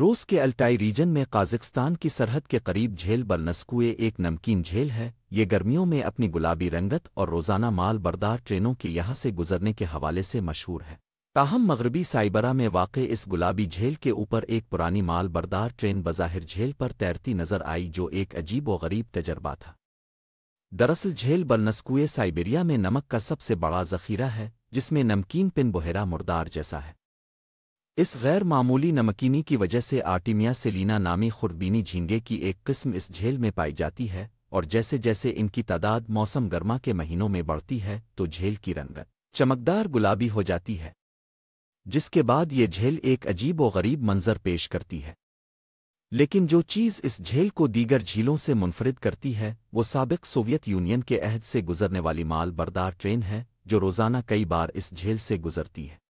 रूस के Altai reason में काजिकिस्तान की सरहद के करीब झेल बलनस्कुए एक नमकीन झेल है ये गर्मियों में अपनी गुलाबी रंगत और रोज़ाना माल बरदार ट्रेनों के यहाँ से गुजरने के हवाले से मशहूर है ताहम मगरबी साइबरा में वाक़ इस गुलाबी झेल के ऊपर एक पुरानी माल बरदार ट्रेन बज़ाहिर झेल पर तैरती नज़र आई जो एक अजीब व गरीब तजर्बा था दरअसल झेल बलनस्कुए साइबेरिया में नमक का सबसे बड़ा ज़ख़ीरा है जिसमें नमकीन पिन बोहरा मुर्दार जैसा है इस गैर मामूली नमकीनी की वजह से आर्टिमिया सेलिना नामी खुरबीनी झींगे की एक किस्म इस झेल में पाई जाती है और जैसे जैसे इनकी तादाद मौसम गर्मा के महीनों में बढ़ती है तो झील की रंगत चमकदार गुलाबी हो जाती है जिसके बाद ये झील एक अजीब व गरीब मंजर पेश करती है लेकिन जो चीज़ इस झील को दीगर झीलों से मुनफरद करती है वो सबक सोवियत यूनियन के अहद से गुजरने वाली माल बरदार ट्रेन है जो रोज़ाना कई बार इस झेल से गुजरती है